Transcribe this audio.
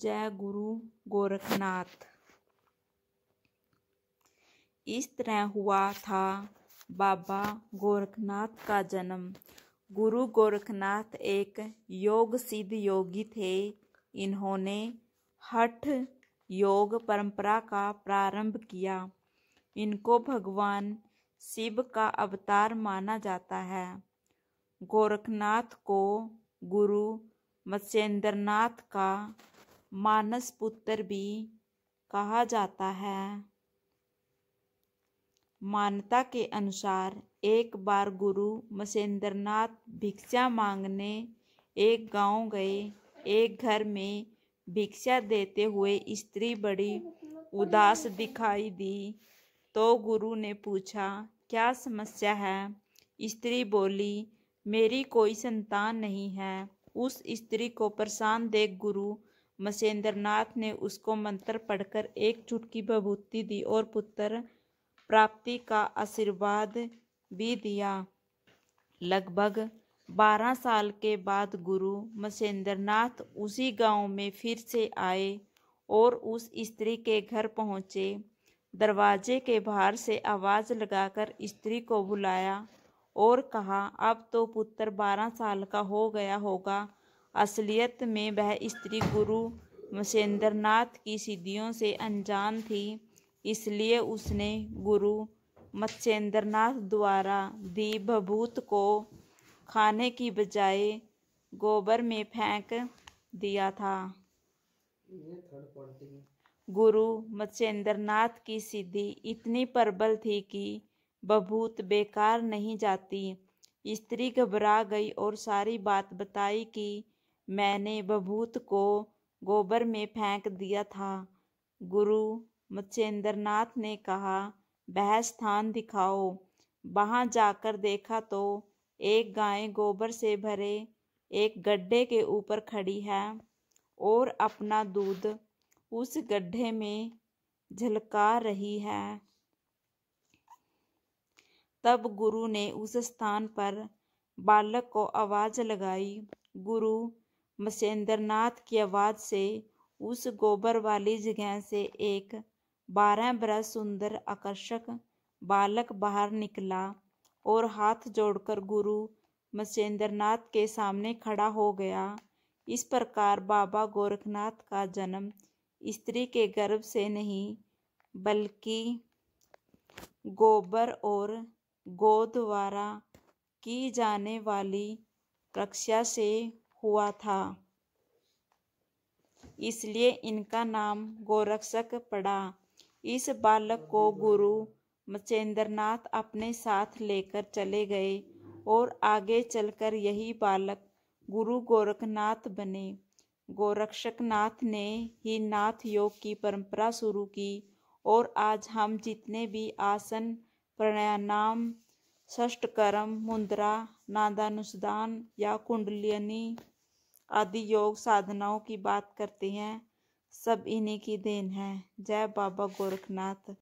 जय गुरु गोरखनाथ इस तरह हुआ था बाबा गोरखनाथ का जन्म गुरु गोरखनाथ एक योग सिद्ध योगी थे इन्होंने हठ योग परंपरा का प्रारंभ किया इनको भगवान शिव का अवतार माना जाता है गोरखनाथ को गुरु मत्स्येंद्रनाथ का मानस पुत्र भी कहा जाता है मान्यता के अनुसार एक बार गुरु मसेंद्रनाथ भिक्षा मांगने एक गांव गए एक घर में भिक्षा देते हुए स्त्री बड़ी उदास दिखाई दी तो गुरु ने पूछा क्या समस्या है स्त्री बोली मेरी कोई संतान नहीं है उस स्त्री को परेशान देख गुरु मसेंद्रनाथ ने उसको मंत्र पढ़कर एक चुटकी भभूति दी और पुत्र प्राप्ति का आशीर्वाद भी दिया लगभग बारह साल के बाद गुरु मसेंद्रनाथ उसी गांव में फिर से आए और उस स्त्री के घर पहुंचे दरवाजे के बाहर से आवाज़ लगाकर स्त्री को बुलाया और कहा अब तो पुत्र बारह साल का हो गया होगा असलियत में वह स्त्री गुरु मसेंद्रनाथ की सिद्धियों से अनजान थी इसलिए उसने गुरु मत्स्येंद्रनाथ द्वारा दी भभूत को खाने की बजाय गोबर में फेंक दिया था गुरु मत्स्येंद्रनाथ की सिद्धि इतनी प्रबल थी कि बभूत बेकार नहीं जाती स्त्री घबरा गई और सारी बात बताई कि मैंने बभूत को गोबर में फेंक दिया था गुरु मच्छेंद्रनाथ ने कहा वह स्थान दिखाओ वहाँ जाकर देखा तो एक गाय गोबर से भरे एक गड्ढे के ऊपर खड़ी है और अपना दूध उस गड्ढे में झलका रही है तब गुरु ने उस स्थान पर बालक को आवाज़ लगाई गुरु मसेंद्रनाथ की आवाज़ से उस गोबर वाली जगह से एक बारह बरस सुंदर आकर्षक बालक बाहर निकला और हाथ जोड़कर गुरु मसेंद्रनाथ के सामने खड़ा हो गया इस प्रकार बाबा गोरखनाथ का जन्म स्त्री के गर्भ से नहीं बल्कि गोबर और गो द्वारा की जाने वाली कक्षा से हुआ था इसलिए इनका नाम गोरक्षक पड़ा इस बालक को गुरु मचेंद्रनाथ अपने साथ लेकर चले गए और आगे चलकर यही बालक गुरु गोरखनाथ बने गोरक्षकनाथ ने ही नाथ योग की परंपरा शुरू की और आज हम जितने भी आसन प्राणायाम षष्ट कर्म मुद्रा नादानुसदान या कुंडलिनी आदि योग साधनाओं की बात करते हैं सब इन्हीं की देन है जय बाबा गोरखनाथ